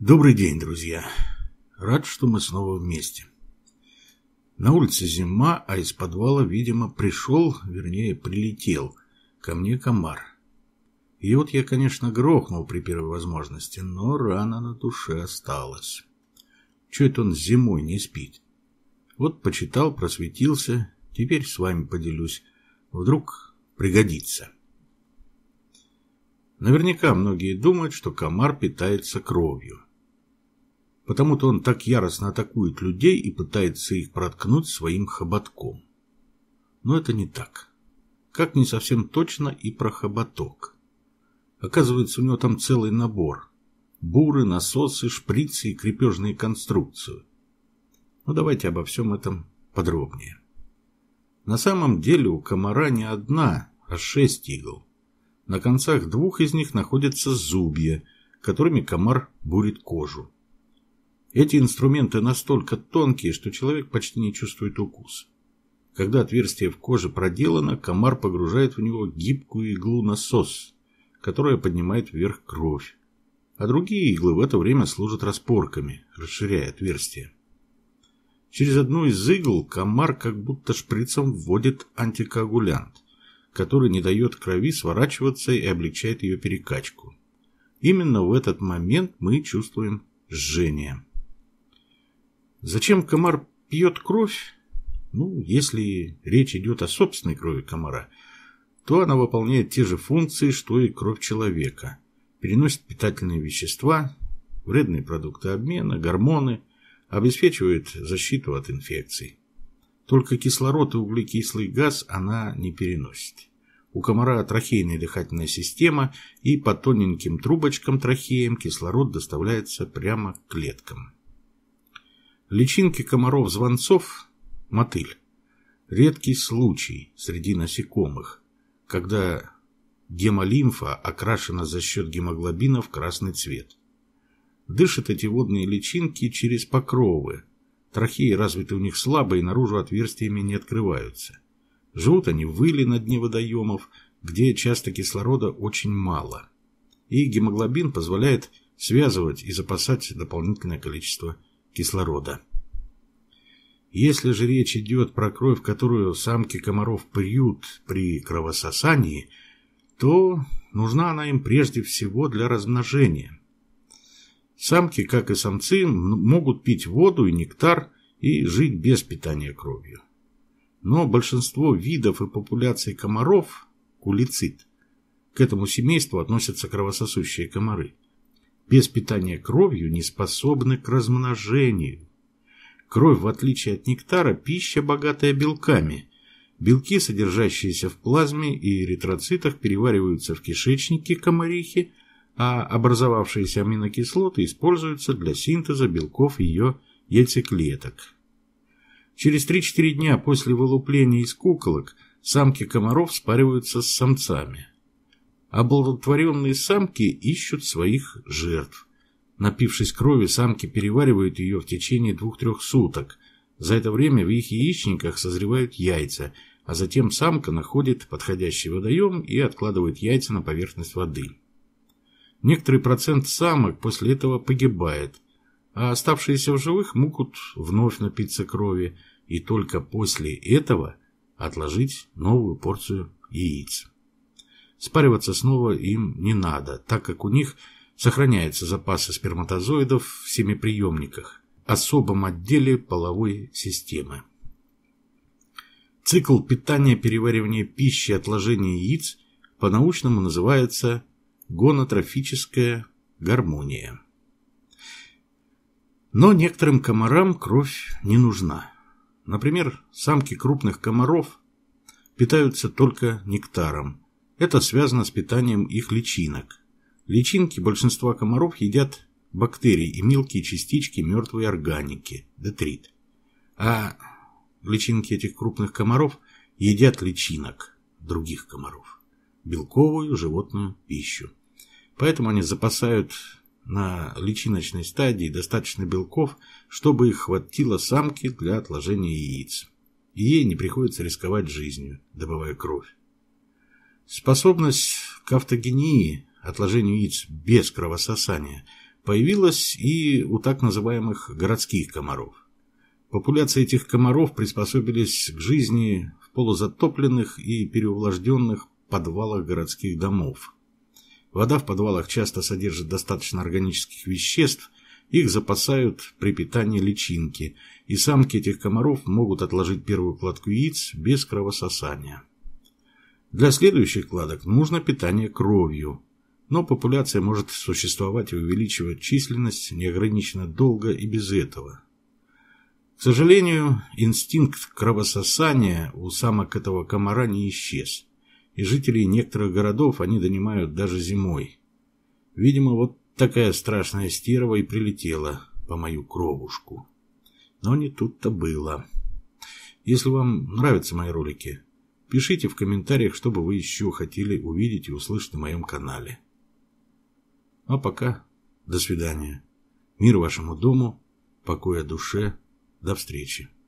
Добрый день, друзья. Рад, что мы снова вместе. На улице зима, а из подвала, видимо, пришел, вернее, прилетел ко мне комар. И вот я, конечно, грохнул при первой возможности, но рана на душе осталась. Че это он зимой не спит? Вот почитал, просветился, теперь с вами поделюсь. Вдруг пригодится. Наверняка многие думают, что комар питается кровью. Потому-то он так яростно атакует людей и пытается их проткнуть своим хоботком. Но это не так. Как не совсем точно и про хоботок. Оказывается, у него там целый набор. Буры, насосы, шприцы и крепежные конструкции. Но ну, давайте обо всем этом подробнее. На самом деле у комара не одна, а шесть игл. На концах двух из них находятся зубья, которыми комар бурит кожу. Эти инструменты настолько тонкие, что человек почти не чувствует укус. Когда отверстие в коже проделано, комар погружает в него гибкую иглу насос, которая поднимает вверх кровь. А другие иглы в это время служат распорками, расширяя отверстие. Через одну из игл комар как будто шприцем вводит антикоагулянт, который не дает крови сворачиваться и облегчает ее перекачку. Именно в этот момент мы чувствуем жжение. Зачем комар пьет кровь? Ну, если речь идет о собственной крови комара, то она выполняет те же функции, что и кровь человека. Переносит питательные вещества, вредные продукты обмена, гормоны, обеспечивает защиту от инфекций. Только кислород и углекислый газ она не переносит. У комара трахейная дыхательная система, и по тоненьким трубочкам трахеям кислород доставляется прямо к клеткам. Личинки комаров-звонцов – мотыль. Редкий случай среди насекомых, когда гемолимфа окрашена за счет гемоглобина в красный цвет. Дышат эти водные личинки через покровы. Трахеи развиты у них слабо и наружу отверстиями не открываются. Живут они в выле на дне водоемов, где часто кислорода очень мало. И гемоглобин позволяет связывать и запасать дополнительное количество кислорода кислорода. Если же речь идет про кровь, которую самки комаров приют при кровососании, то нужна она им прежде всего для размножения. Самки, как и самцы, могут пить воду и нектар и жить без питания кровью. Но большинство видов и популяций комаров – кулицит. К этому семейству относятся кровососущие комары – без питания кровью не способны к размножению. Кровь, в отличие от нектара, пища, богатая белками. Белки, содержащиеся в плазме и эритроцитах, перевариваются в кишечнике комарихи, а образовавшиеся аминокислоты используются для синтеза белков ее яйцеклеток. Через 3-4 дня после вылупления из куколок самки комаров спариваются с самцами. Облаготворенные самки ищут своих жертв. Напившись крови, самки переваривают ее в течение двух-трех суток. За это время в их яичниках созревают яйца, а затем самка находит подходящий водоем и откладывает яйца на поверхность воды. Некоторый процент самок после этого погибает, а оставшиеся в живых могут вновь напиться крови и только после этого отложить новую порцию яиц. Спариваться снова им не надо, так как у них сохраняются запасы сперматозоидов в семиприемниках, особом отделе половой системы. Цикл питания, переваривания пищи, отложения яиц по-научному называется гонотрофическая гармония. Но некоторым комарам кровь не нужна. Например, самки крупных комаров питаются только нектаром, это связано с питанием их личинок. Личинки большинства комаров едят бактерии и мелкие частички мертвой органики, детрит. А личинки этих крупных комаров едят личинок других комаров, белковую животную пищу. Поэтому они запасают на личиночной стадии достаточно белков, чтобы их хватило самки для отложения яиц. И ей не приходится рисковать жизнью, добывая кровь. Способность к автогении, отложению яиц без кровососания, появилась и у так называемых городских комаров. Популяции этих комаров приспособились к жизни в полузатопленных и переувлажденных подвалах городских домов. Вода в подвалах часто содержит достаточно органических веществ, их запасают при питании личинки, и самки этих комаров могут отложить первую кладку яиц без кровососания. Для следующих кладок нужно питание кровью, но популяция может существовать и увеличивать численность неограниченно долго и без этого. К сожалению, инстинкт кровососания у самок этого комара не исчез, и жителей некоторых городов они донимают даже зимой. Видимо, вот такая страшная стерва и прилетела по мою кровушку. Но не тут-то было. Если вам нравятся мои ролики, Пишите в комментариях, что бы вы еще хотели увидеть и услышать на моем канале. А пока до свидания. Мир вашему дому, покоя душе. До встречи.